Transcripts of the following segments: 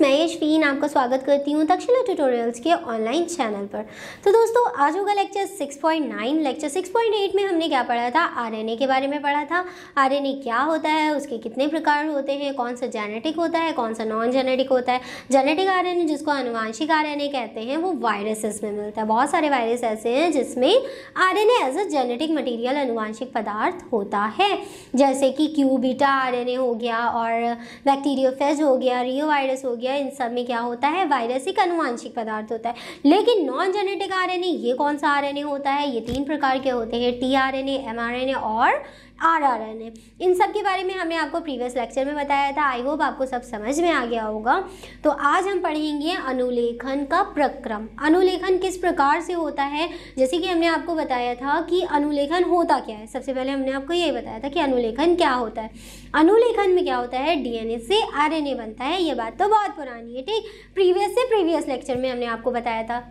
मैं यशवीन आपका स्वागत करती हूँ तक्षला ट्यूटोरियल्स के ऑनलाइन चैनल पर तो दोस्तों आज होगा लेक्चर 6.9 लेक्चर 6.8 में हमने क्या पढ़ा था आरएनए के बारे में पढ़ा था आरएनए क्या होता है उसके कितने प्रकार होते हैं कौन सा जेनेटिक होता है कौन सा नॉन जेनेटिक होता है जेनेटिक आर जिसको अनुवांशिक आर कहते हैं वो वायरसेस में मिलता है बहुत सारे वायरस ऐसे हैं जिसमें R as a genetic material अनुवांशिक पदार्थ होता है जैसे कि क्यूबीटा आर हो गया और बैक्टीरियोफेज हो गया रियो वायरस हो गया बैक्टीरिया इन सब में क्या होता है वायरस एक अनुवांशिक पदार्थ होता है लेकिन नॉन जेनेटिक आर ये कौन सा आर होता है ये तीन प्रकार के होते हैं T R N M R N A और आर आर एन ए इन सब के बारे में हमने आपको प्रीवियस लेक्चर में बताया था आई होप आपको सब समझ में आ गया होगा तो आज हम पढ़ेंगे अनुलेखन का प्रक्रम अनुलेखन किस प्रकार से होता है जैसे कि हमने आपको बताया था कि अनुलेखन होता क्या है सबसे पहले हमने आपको ये बताया था कि अनुलेखन क्या होता है अनुलेखन में क्या होता है डीएनए से आरएनए बनता है ये बात तो बहुत पुरानी है ठीक प्रीवियस से प्रीवियस लेक्चर में हमने आपको बताया था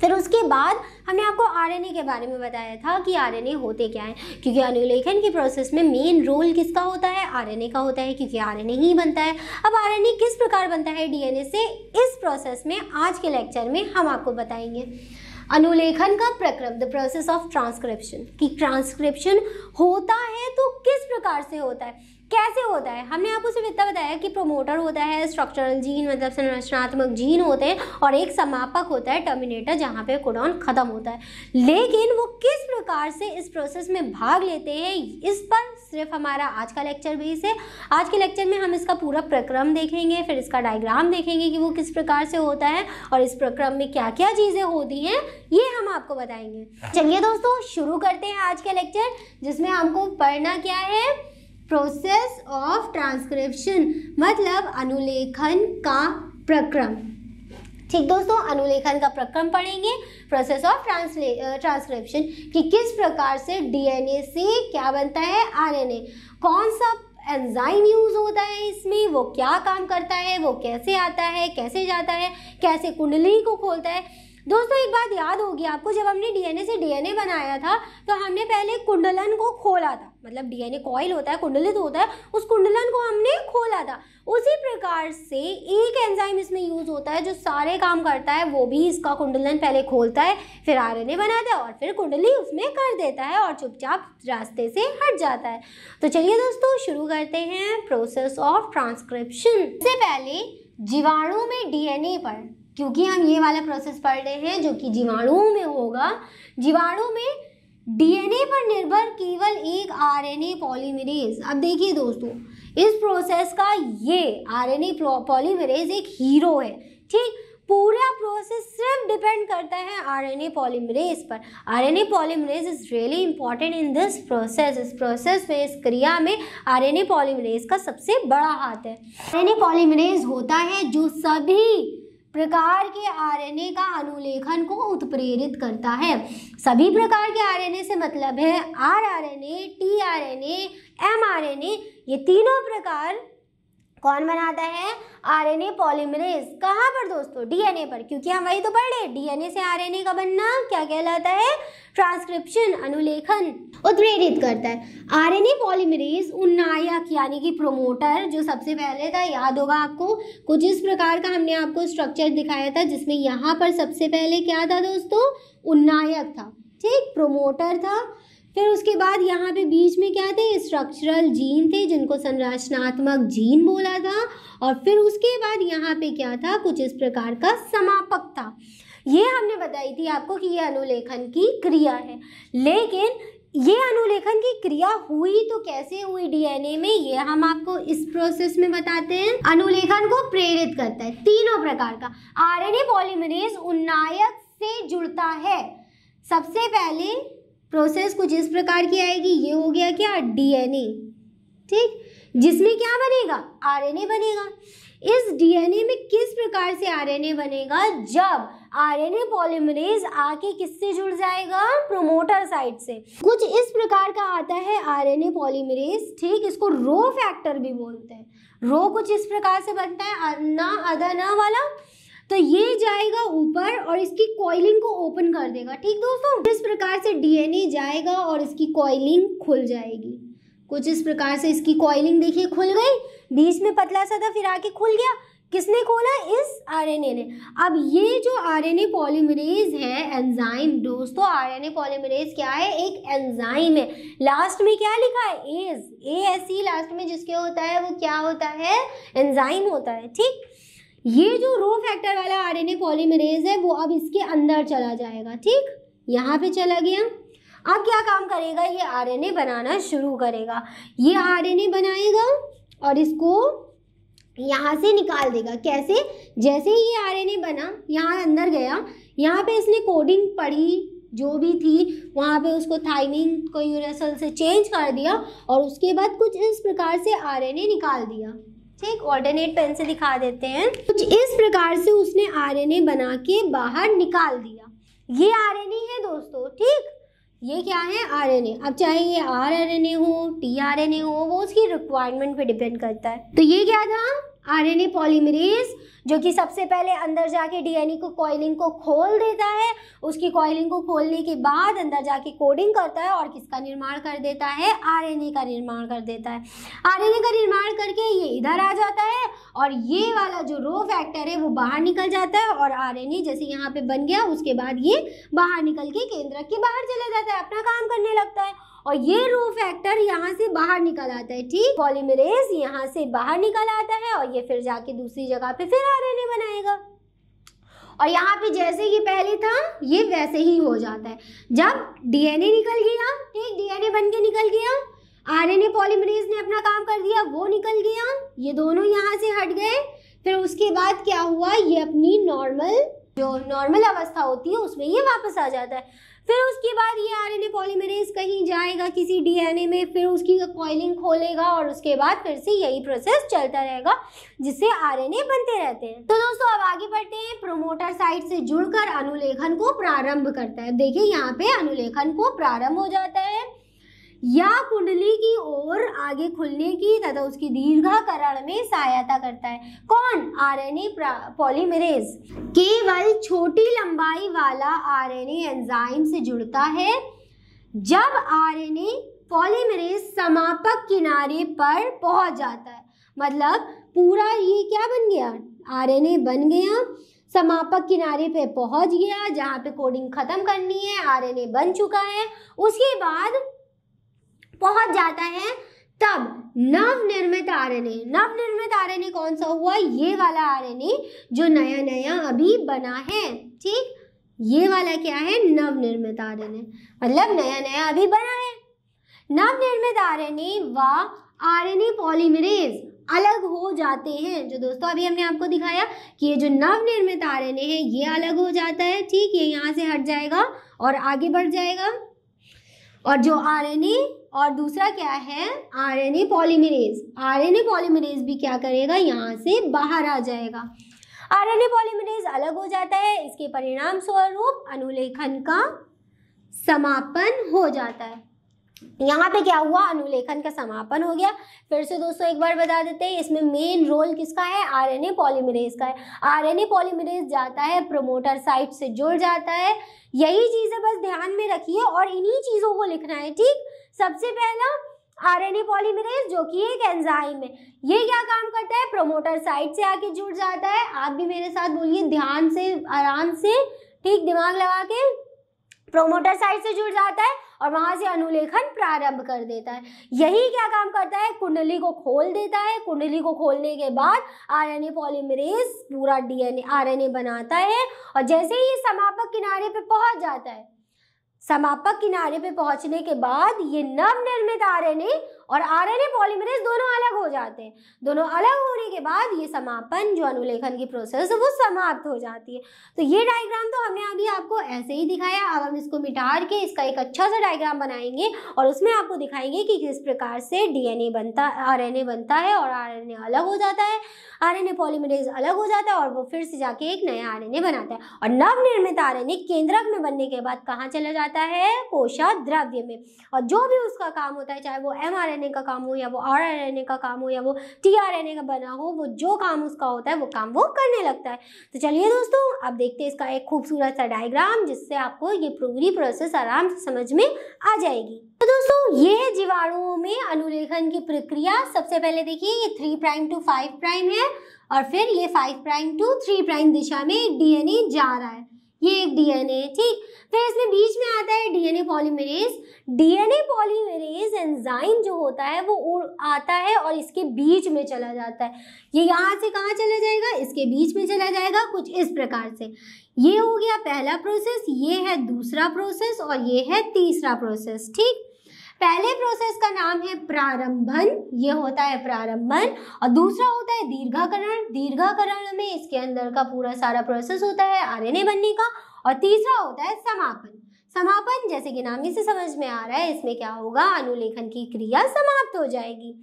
फिर उसके बाद हमने आपको आरएनए के बारे में बताया था कि आरएनए होते क्या हैं क्योंकि अनुलेखन की प्रोसेस में मेन रोल किसका होता है आरएनए का होता है क्योंकि आरएनए ही बनता है अब आरएनए किस प्रकार बनता है डीएनए से इस प्रोसेस में आज के लेक्चर में हम आपको बताएंगे अनुलेखन का प्रक्रम द प्रोसेस ऑफ ट्रांसक्रिप्शन कि ट्रांसक्रिप्शन होता है तो किस प्रकार से होता है कैसे होता है हमने आपको सिर्फ इतना बताया कि प्रोमोटर होता है स्ट्रक्चरल जीन मतलब संरचनात्मक जीन होते हैं और एक समापक होता है टर्मिनेटर जहाँ पे कोडॉन ख़त्म होता है लेकिन वो किस प्रकार से इस प्रोसेस में भाग लेते हैं इस पर सिर्फ हमारा आज का लेक्चर बेस है आज के लेक्चर में हम इसका पूरा प्रक्रम देखेंगे फिर इसका डायग्राम देखेंगे कि वो किस प्रकार से होता है और इस प्रक्रम में क्या क्या चीज़ें होती हैं ये हम आपको बताएंगे चलिए दोस्तों शुरू करते हैं आज का लेक्चर जिसमें हमको पढ़ना क्या है प्रोसेस ऑफ ट्रांसक्रिप्शन मतलब अनुलेखन का प्रक्रम ठीक दोस्तों अनुलेखन का प्रक्रम पढ़ेंगे प्रोसेस ऑफ ट्रांसले ट्रांसक्रिप्शन कि किस प्रकार से डीएनए से क्या बनता है आरएनए कौन सा एंजाइम यूज़ होता है इसमें वो क्या काम करता है वो कैसे आता है कैसे जाता है कैसे कुंडली को खोलता है दोस्तों एक बात याद होगी आपको जब हमने डीएनए से डीएनए बनाया था तो हमने पहले कुंडलन को खोला था मतलब डीएनए कॉइल होता है कुंडलित होता है उस कुंडलन को हमने खोला था उसी प्रकार से एक एंजाइम इसमें यूज़ होता है जो सारे काम करता है वो भी इसका कुंडलन पहले खोलता है फिर ए बनाता है और फिर कुंडली उसमें कर देता है और चुपचाप रास्ते से हट जाता है तो चलिए दोस्तों शुरू करते हैं प्रोसेस ऑफ ट्रांसक्रिप्शन से पहले जीवाणु में डीएनए पर क्योंकि हम ये वाला प्रोसेस पढ़ रहे हैं जो कि जीवाणुओं में होगा जीवाणु में डीएनए पर निर्भर केवल एक आरएनए पॉलीमरेज अब देखिए दोस्तों इस प्रोसेस का ये आरएनए पॉलीमरेज एक हीरो है ठीक पूरा प्रोसेस सिर्फ डिपेंड करता है आरएनए पॉलीमरेज पर RNA polymerase is really important in this process इस प्रोसेस में इस क्रिया में आरएनए पॉलीमरेज का सबसे बड़ा हाथ है आरएनए पॉलीमरेज होता है जो सभी प्रकार के आरएनए का अनुलेखन को उत्प्रेरित करता है सभी प्रकार के आरएनए से मतलब है आरआरएनए टीआरएनए एमआरएनए ये तीनों प्रकार कौन बनाता है आरएनए पॉलीमरेज कहाँ पर दोस्तों डीएनए पर क्योंकि हम वही तो पढ़ रहे डीएनए से आरएनए का बनना क्या कहलाता है ट्रांसक्रिप्शन अनुलेखन उत्प्रेरित करता है आरएनए पॉलीमरेज उन्नायक यानी कि प्रोमोटर जो सबसे पहले था याद होगा आपको कुछ इस प्रकार का हमने आपको स्ट्रक्चर दिखाया था जिसमें यहाँ पर सबसे पहले क्या था दोस्तों उन्नायक था ठीक प्रोमोटर था फिर उसके बाद यहाँ पे बीच में क्या थे स्ट्रक्चरल जीन थे जिनको संरचनात्मक जीन बोला था और फिर उसके बाद यहाँ पे क्या था कुछ इस प्रकार का समापक था ये हमने बताई थी आपको कि ये अनुलेखन की क्रिया है लेकिन ये अनुलेखन की क्रिया हुई तो कैसे हुई डीएनए में ये हम आपको इस प्रोसेस में बताते हैं अनुलेखन को प्रेरित करता है तीनों प्रकार का आरएनए पॉलीमरेज उन्नायक से जुड़ता है सबसे पहले प्रोसेस कुछ इस प्रकार की आएगी ये हो गया क्या डीएनए ठीक जिसमें क्या बनेगा आरएनए बनेगा इस डीएनए में किस प्रकार से आरएनए बनेगा जब आरएनए पॉलीमरेज आके किससे जुड़ जाएगा प्रोमोटर साइड से कुछ इस प्रकार का आता है आरएनए पॉलीमरेज ठीक इसको रो फैक्टर भी बोलते हैं रो कुछ इस प्रकार से बनता है ना अदा ना वाला तो ये जाएगा ऊपर और इसकी कॉइलिंग को ओपन कर देगा ठीक दोस्तों इस प्रकार से डीएनए जाएगा और इसकी कॉइलिंग खुल जाएगी कुछ इस प्रकार से इसकी कॉइलिंग देखिए खुल गई बीच में पतला सा था फिर आके खुल गया किसने खोला इस आरएनए ने अब ये जो आरएनए पॉलीमरेज है एंजाइम दोस्तों आरएनए पॉलीमरेज क्या है एक एंजाइम है लास्ट में क्या लिखा है एज ए एस सी लास्ट में जिसके होता है वो क्या होता है एंजाइम होता है ठीक ये जो रो फैक्टर वाला आरएनए पॉलीमरेज है वो अब इसके अंदर चला जाएगा ठीक यहाँ पे चला गया अब क्या काम करेगा ये आरएनए बनाना शुरू करेगा ये आरएनए बनाएगा और इसको यहाँ से निकाल देगा कैसे जैसे ही ये आरएनए बना यहाँ अंदर गया यहाँ पे इसने कोडिंग पढ़ी जो भी थी वहाँ पे उसको थाइमिन को यूरेसल से चेंज कर दिया और उसके बाद कुछ इस प्रकार से आरएनए निकाल दिया ठीक ऑल्टरनेट पेन से दिखा देते हैं कुछ इस प्रकार से उसने आरएनए बना के बाहर निकाल दिया ये आरएनए है दोस्तों ठीक ये क्या है आरएनए अब चाहे ये आरएनए हो टीआरएनए हो वो उसकी रिक्वायरमेंट पे डिपेंड करता है तो ये क्या था आरएनए पॉलीमरेज जो कि सबसे पहले अंदर जाके डीएनए को कॉइलिंग को खोल देता है उसकी कॉइलिंग को खोलने के बाद अंदर जाके कोडिंग करता है और किसका निर्माण कर देता है आरएनए का निर्माण कर देता है आरएनए का निर्माण करके ये इधर आ जाता है और ये वाला जो रो फैक्टर है वो बाहर निकल जाता है और ए जैसे यहाँ पे बन गया उसके बाद ये बाहर निकल के केंद्रक के बाहर चला जाता है अपना काम करने लगता है और ये रो फैक्टर यहाँ से बाहर निकल आता है ठीक पॉलीमरेज यहाँ से बाहर निकल आता है और ये फिर जाके दूसरी जगह पे फिर आर आरएनए बनाएगा और यहाँ पे जैसे ये पहले था ये वैसे ही हो जाता है जब डीएनए निकल गया ठीक डीएनए बन के निकल गया आरएनए पॉलीमरेज ने अपना काम कर दिया वो निकल गया ये दोनों यहाँ से हट गए फिर उसके बाद क्या हुआ ये अपनी नॉर्मल जो नॉर्मल अवस्था होती है उसमें ये वापस आ जाता है फिर उसके बाद ये ए पॉलीमरेज कहीं जाएगा किसी ए में फिर उसकी कॉइलिंग खोलेगा और उसके बाद फिर से यही प्रोसेस चलता रहेगा जिससे ए बनते रहते हैं तो दोस्तों अब आगे बढ़ते हैं प्रोमोटर साइट से जुड़कर अनुलेखन को प्रारंभ करता है देखिए यहाँ पे अनुलेखन को प्रारंभ हो जाता है या कुंडली की ओर आगे खुलने की तथा उसकी दीर्घाकरण में सहायता करता है कौन आरएनए पॉलीमरेज केवल छोटी लंबाई वाला एन एंजाइम से जुड़ता है जब आरएनए पॉलीमरेज समापक किनारे पर पहुंच जाता है मतलब पूरा ये क्या बन गया आर ए बन गया समापक किनारे पे पहुंच गया जहाँ पे कोडिंग खत्म करनी है आर ए बन चुका है उसके बाद पहुंच जाता है तब नवनिर्मित आर एन ए कौन सा हुआ ये वाला आर एन ए जो नया नया अभी बना है ठीक ये वाला क्या है एन ए मतलब नया नया अभी बना है एन ए व आर एन ए पॉलीमरेज अलग हो जाते हैं जो दोस्तों अभी हमने आपको दिखाया कि ये जो नवनिर्मित ए है ये अलग हो जाता है ठीक ये यहाँ से हट जाएगा और आगे बढ़ जाएगा और जो आर एन ए और दूसरा क्या है आरएनए पॉलीमरेज आरएनए पॉलीमरेज भी क्या करेगा यहाँ से बाहर आ जाएगा आरएनए पॉलीमरेज अलग हो जाता है इसके परिणाम स्वरूप अनुलेखन का समापन हो जाता है यहाँ पे क्या हुआ अनुलेखन का समापन हो गया फिर से दोस्तों एक बार बता देते हैं इसमें मेन रोल किसका है आरएनए पॉलीमरेज का है आरएनए पॉलीमरेज जाता है प्रोमोटर साइट से जुड़ जाता है यही चीज़ें बस ध्यान में रखिए और इन्हीं चीज़ों को लिखना है ठीक सबसे पहला आरएनए पॉलीमरेज जो कि एक एंजाइम है ये क्या काम करता है प्रोमोटर साइड से आके जुड़ जाता है आप भी मेरे साथ बोलिए ध्यान से आराम से ठीक दिमाग लगा के प्रोमोटर साइड से जुड़ जाता है और वहां से अनुलेखन प्रारंभ कर देता है यही क्या काम करता है कुंडली को खोल देता है कुंडली को खोलने के बाद आरएनए पॉलीमरेज पूरा डीएनए आरएनए बनाता है और जैसे ही समापक किनारे पे पहुंच जाता है समापक किनारे पे पहुंचने के बाद ये नवनिर्मित ने और आरएनए पॉलीमरेज दोनों अलग हो जाते हैं दोनों अलग होने के बाद ये समापन जो अनुलेखन की प्रोसेस है वो समाप्त हो जाती है तो ये डायग्राम तो हमने अभी आपको ऐसे ही दिखाया अब हम इसको मिटार के इसका एक अच्छा सा डायग्राम बनाएंगे और उसमें आपको दिखाएंगे कि किस प्रकार से डीएनए बनता आरएनए बनता है और आर अलग हो जाता है आर एन अलग हो जाता है और वो फिर से जाके एक नया आर बनाता है और नवनिर्मित आर एन केंद्रक में बनने के बाद कहाँ चला जाता है कोशा द्रव्य में और जो भी उसका काम होता है चाहे वो एम आर का काम हो या वो आर आर का काम हो या वो टी आर का बना हो वो जो काम उसका होता है वो काम वो करने लगता है तो चलिए दोस्तों अब देखते हैं इसका एक खूबसूरत सा डायग्राम जिससे आपको ये पूरी प्रोसेस आराम से समझ में आ जाएगी तो दोस्तों ये है जीवाणुओं में अनुलेखन की प्रक्रिया सबसे पहले देखिए ये three prime to five prime है और फिर ये five prime to three prime दिशा में डीएनए जा रहा है ये एक डीएनए ठीक फिर इसमें बीच में आता है DNA polymerase DNA polymerase enzyme जो होता है वो आता है और इसके बीच में चला जाता है ये यहाँ से कहाँ चला जाएगा इसके बीच में चला जाएगा कुछ इस प्रकार से ये हो गया पहला प्रोसेस ये है दूसरा प्रोसेस और ये है तीसरा प्रोसेस ठीक पहले प्रोसेस का नाम है प्रारंभन ये होता है प्रारंभन और दूसरा होता है दीर्घाकरण दीर्घाकरण में इसके अंदर का पूरा सारा प्रोसेस होता है आरएनए बनने का और तीसरा होता है समापन समापन जैसे कि नाम ही से समझ में आ रहा है इसमें क्या होगा अनुलेखन की क्रिया समाप्त हो जाएगी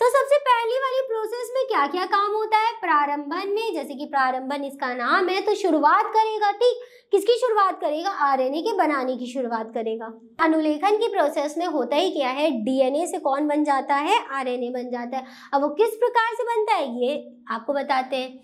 तो सबसे पहली वाली प्रोसेस में क्या क्या काम होता है प्रारंभन में जैसे कि प्रारंभन इसका नाम है तो शुरुआत करेगा ठीक किसकी शुरुआत करेगा आरएनए के बनाने की शुरुआत करेगा अनुलेखन की प्रोसेस में होता ही क्या है डीएनए से कौन बन जाता है आरएनए बन जाता है अब वो किस प्रकार से बनता है ये आपको बताते हैं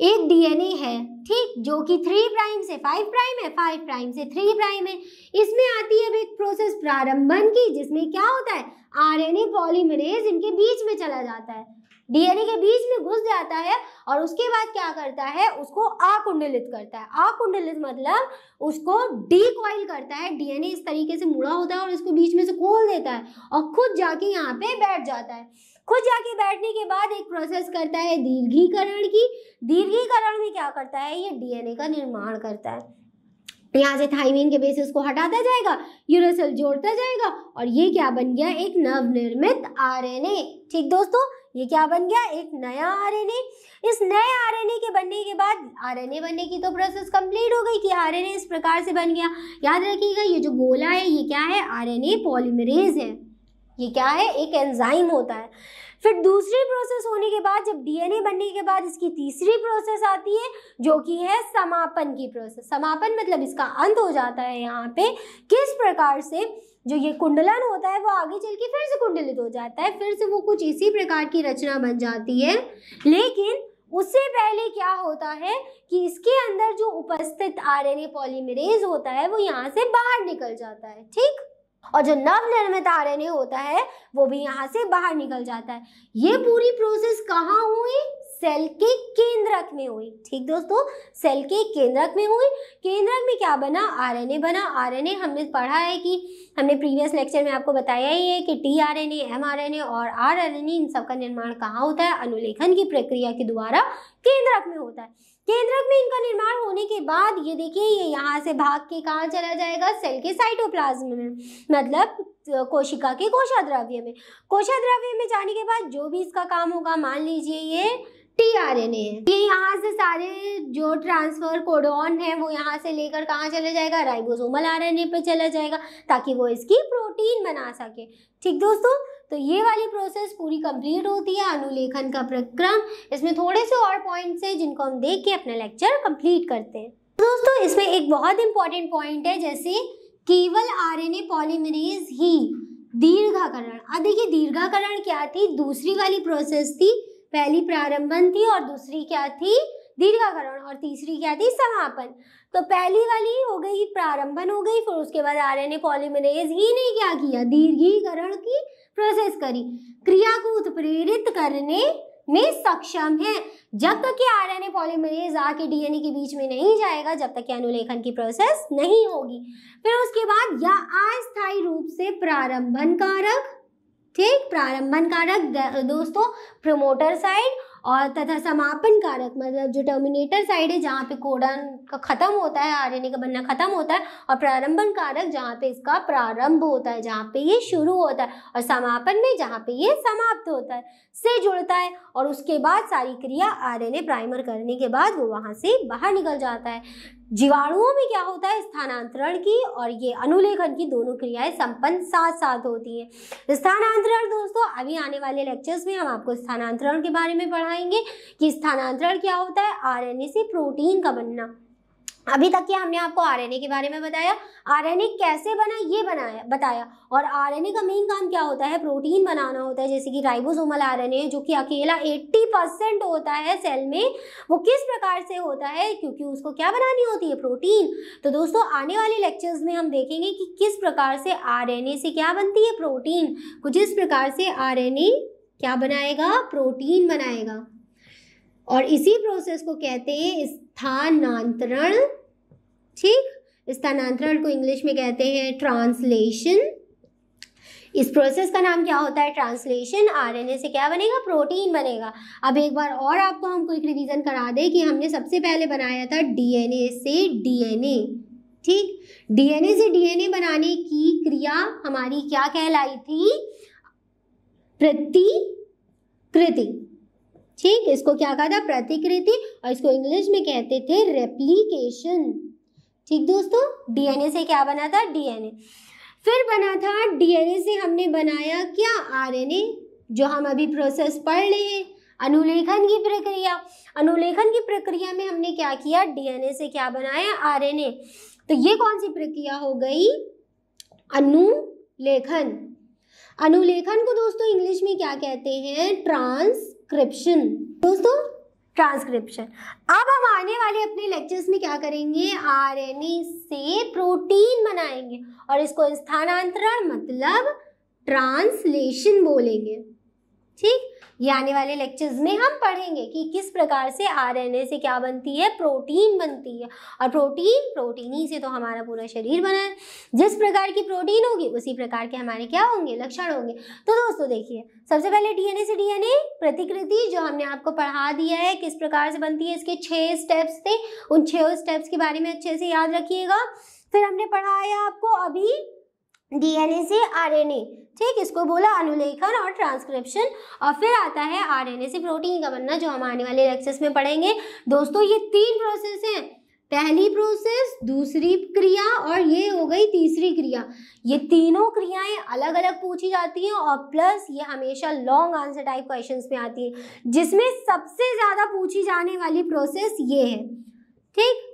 एक डीएनए है ठीक जो कि थ्री प्राइम से फाइव प्राइम है फाइव प्राइम से थ्री प्राइम है इसमें आती है अब एक प्रोसेस प्रारंभन की जिसमें क्या होता है आरएनए पॉलीमरेज इनके बीच में चला जाता है डीएनए के बीच में घुस जाता है और उसके बाद क्या करता है उसको आकुंडलित करता है आकुंडलित मतलब उसको डीकॉइल करता है डीएनए इस तरीके से मुड़ा होता है और इसको बीच में से खोल देता है और खुद जाके यहाँ पे बैठ जाता है खुद जाके बैठने के बाद एक प्रोसेस करता है दीर्घीकरण की दीर्घीकरण में क्या करता है ये डीएनए का निर्माण करता है यहाँ से थाइमिन के बेसिस को हटाता जाएगा यूरोसिल जोड़ता जाएगा और ये क्या बन गया एक नवनिर्मित आरएनए ठीक दोस्तों ये क्या बन गया एक नया आरएनए इस नए आरएनए के बनने के बाद आरएनए बनने की तो प्रोसेस कंप्लीट हो गई कि आरएनए इस प्रकार से बन गया याद रखिएगा ये जो गोला है ये क्या है आर एन है ये क्या है एक एंजाइम होता है फिर दूसरी प्रोसेस होने के बाद जब डीएनए बनने के बाद इसकी तीसरी प्रोसेस आती है जो कि है समापन की प्रोसेस समापन मतलब इसका अंत हो जाता है यहाँ पे किस प्रकार से जो ये कुंडलन होता है वो आगे चल के फिर से कुंडलित हो जाता है फिर से वो कुछ इसी प्रकार की रचना बन जाती है लेकिन उससे पहले क्या होता है कि इसके अंदर जो उपस्थित आरएनए पॉलीमरेज होता है वो यहाँ से बाहर निकल जाता है ठीक और जो नवनिर्मित आर होता है वो भी यहाँ से बाहर निकल जाता है ये पूरी प्रोसेस कहाँ हुई सेल के केंद्रक में हुई ठीक दोस्तों सेल के केंद्रक में हुई केंद्रक में क्या बना आरएनए बना आरएनए हमने पढ़ा है कि हमने प्रीवियस लेक्चर में आपको बताया ही है कि टी आर एन एमआरएनए और आरएनए इन सब का निर्माण कहाँ होता है अनुलेखन की प्रक्रिया के द्वारा केंद्रक में होता है केंद्रक में इनका निर्माण होने के बाद ये देखिए ये यहाँ से भाग के कहाँ चला जाएगा सेल के साइटोप्लाज्म में मतलब कोशिका के कोशाद्रव्य द्रव्य में कोशा द्रव्य में जाने के बाद जो भी इसका काम होगा मान लीजिए ये टी आर एन ए है ये यहाँ से सारे जो ट्रांसफर कोडोन है वो यहाँ से लेकर कहाँ चला जाएगा राइबोसोमल आर एन ए पे चला जाएगा ताकि वो इसकी प्रोटीन बना सके ठीक दोस्तों तो ये वाली प्रोसेस पूरी कंप्लीट होती है अनुलेखन का प्रक्रम इसमें थोड़े से और पॉइंट्स हैं जिनको हम देख के अपना लेक्चर कंप्लीट करते हैं दोस्तों इसमें एक बहुत इंपॉर्टेंट पॉइंट है जैसे केवल आरएनए पॉलीमरेज ही दीर्घाकरण अब देखिए दीर्घाकरण क्या थी दूसरी वाली प्रोसेस थी पहली प्रारंभन थी और दूसरी क्या थी दीर्घाकरण और तीसरी क्या थी समापन तो पहली वाली हो गई प्रारंभन हो गई फिर उसके बाद आरएनए पॉलीमरेज ही ने क्या किया दीर्घीकरण की प्रोसेस करी क्रिया को उत्प्रेरित करने में सक्षम है जब तक कि एन पॉलीमरेज आके डीएनए के बीच में नहीं जाएगा जब तक कि अनुलेखन की प्रोसेस नहीं होगी फिर उसके बाद या अस्थायी रूप से प्रारंभन कारक ठीक प्रारंभन कारक दोस्तों प्रोमोटर साइड और तथा समापन कारक मतलब जो टर्मिनेटर साइड है जहाँ पे कोडन का खत्म होता है आर का बनना खत्म होता है और प्रारंभन कारक जहाँ पे इसका प्रारंभ होता है जहाँ पे ये शुरू होता है और समापन में जहाँ पे ये समाप्त होता है से जुड़ता है और उसके बाद सारी क्रिया आर प्राइमर करने के बाद वो वहाँ से बाहर निकल जाता है जीवाणुओं में क्या होता है स्थानांतरण की और ये अनुलेखन की दोनों क्रियाएं संपन्न साथ साथ होती हैं स्थानांतरण दोस्तों अभी आने वाले लेक्चर्स में हम आपको स्थानांतरण के बारे में पढ़ाएंगे कि स्थानांतरण क्या होता है आरएनए से प्रोटीन का बनना अभी तक ये हमने आपको आरएनए के बारे में बताया आरएनए कैसे बना ये बनाया बताया और आरएनए का मेन काम क्या होता है प्रोटीन बनाना होता है जैसे कि राइबोसोमल आरएनए जो कि अकेला 80 परसेंट होता है सेल में वो किस प्रकार से होता है क्योंकि उसको क्या बनानी होती है प्रोटीन तो दोस्तों आने वाले लेक्चर्स में हम देखेंगे कि किस प्रकार से आर से क्या बनती है प्रोटीन कुछ इस प्रकार से आर क्या बनाएगा प्रोटीन बनाएगा और इसी प्रोसेस को कहते हैं स्थानांतरण ठीक स्थानांतरण को इंग्लिश में कहते हैं ट्रांसलेशन इस प्रोसेस का नाम क्या होता है ट्रांसलेशन आरएनए से क्या बनेगा प्रोटीन बनेगा अब एक बार और आपको हम कोई रिवीजन करा दें कि हमने सबसे पहले बनाया था डीएनए से डीएनए ठीक डीएनए से डीएनए बनाने की क्रिया हमारी क्या कहलाई थी प्रतिकृति ठीक इसको क्या कहा था प्रतिकृति और इसको इंग्लिश में कहते थे रेप्लीकेशन ठीक दोस्तों डीएनए से क्या बना था डीएनए फिर बना था डीएनए से हमने बनाया क्या आरएनए जो हम अभी प्रोसेस पढ़ रहे हैं अनुलेखन की प्रक्रिया अनुलेखन की प्रक्रिया में हमने क्या किया डीएनए से क्या बनाया आरएनए तो ये कौन सी प्रक्रिया हो गई अनुलेखन अनुलेखन को दोस्तों इंग्लिश में क्या कहते हैं ट्रांस ट्रांसक्रिप्शन दोस्तों ट्रांसक्रिप्शन अब हम आने वाले अपने लेक्चर्स में क्या करेंगे आरएनए से प्रोटीन बनाएंगे और इसको स्थानांतरण मतलब ट्रांसलेशन बोलेंगे ठीक ये आने वाले लेक्चर्स में हम पढ़ेंगे कि किस प्रकार से आरएनए से क्या बनती है प्रोटीन बनती है और प्रोटीन प्रोटीन ही से तो हमारा पूरा शरीर बना है जिस प्रकार की प्रोटीन होगी उसी प्रकार के हमारे क्या होंगे लक्षण होंगे तो दोस्तों देखिए सबसे पहले डीएनए से डीएनए प्रतिकृति जो हमने आपको पढ़ा दिया है किस प्रकार से बनती है इसके छः स्टेप्स थे उन छः स्टेप्स के बारे में अच्छे से याद रखिएगा फिर हमने पढ़ाया आपको अभी डीएनए से आरएनए ठीक इसको बोला अनुलेखन और ट्रांसक्रिप्शन और फिर आता है आरएनए से प्रोटीन का बनना जो हम आने वाले लेक्चर्स में पढ़ेंगे दोस्तों ये तीन प्रोसेस हैं पहली प्रोसेस दूसरी क्रिया और ये हो गई तीसरी क्रिया ये तीनों क्रियाएं अलग अलग पूछी जाती हैं और प्लस ये हमेशा लॉन्ग आंसर टाइप क्वेश्चंस में आती है जिसमें सबसे ज़्यादा पूछी जाने वाली प्रोसेस ये है ठीक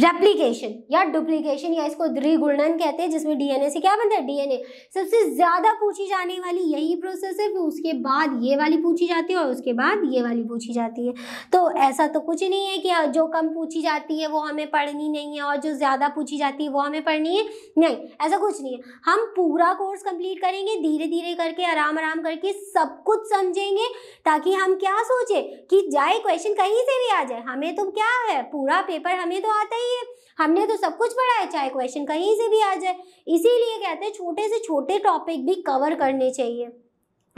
रेप्लीकेशन या डुप्लीकेशन या इसको द्विगुणन कहते हैं जिसमें डीएनए से क्या बनता है डीएनए सबसे ज़्यादा पूछी जाने वाली यही प्रोसेस है फिर उसके बाद ये वाली पूछी जाती है और उसके बाद ये वाली पूछी जाती है तो ऐसा तो कुछ नहीं है कि जो कम पूछी जाती है वो हमें पढ़नी नहीं है और जो ज़्यादा पूछी जाती है वो हमें पढ़नी है नहीं ऐसा कुछ नहीं है हम पूरा कोर्स कंप्लीट करेंगे धीरे धीरे करके आराम आराम करके सब कुछ समझेंगे ताकि हम क्या सोचें कि जाए क्वेश्चन कहीं से भी आ जाए हमें तो क्या है पूरा पेपर हमें तो आता ही है हमने तो सब कुछ पढ़ा है चाहे क्वेश्चन कहीं से भी आ जाए इसीलिए कहते हैं छोटे से छोटे टॉपिक भी कवर करने चाहिए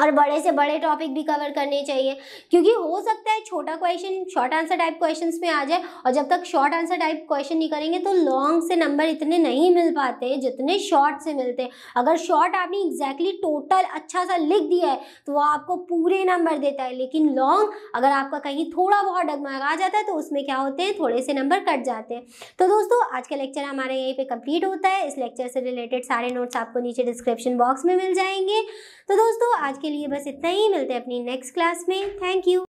और बड़े से बड़े टॉपिक भी कवर करने चाहिए क्योंकि हो सकता है छोटा question short answer type questions में आ जाए और जब तक शॉर्ट आंसर टाइप क्वेश्चन नहीं करेंगे तो लॉन्ग से नंबर इतने नहीं मिल पाते जितने शॉर्ट से मिलते हैं अगर शॉर्ट आपने एग्जैक्टली टोटल अच्छा सा लिख दिया है तो वो आपको पूरे नंबर देता है लेकिन लॉन्ग अगर आपका कहीं थोड़ा बहुत आ जाता है तो उसमें क्या होते हैं थोड़े से नंबर कट जाते हैं तो दोस्तों आज का लेक्चर हमारे यहीं पर कंप्लीट होता है इस लेक्चर से रिलेटेड सारे नोट्स आपको नीचे डिस्क्रिप्शन बॉक्स में मिल जाएंगे तो दोस्तों आज के के लिए बस इतना ही मिलते हैं अपनी नेक्स्ट क्लास में थैंक यू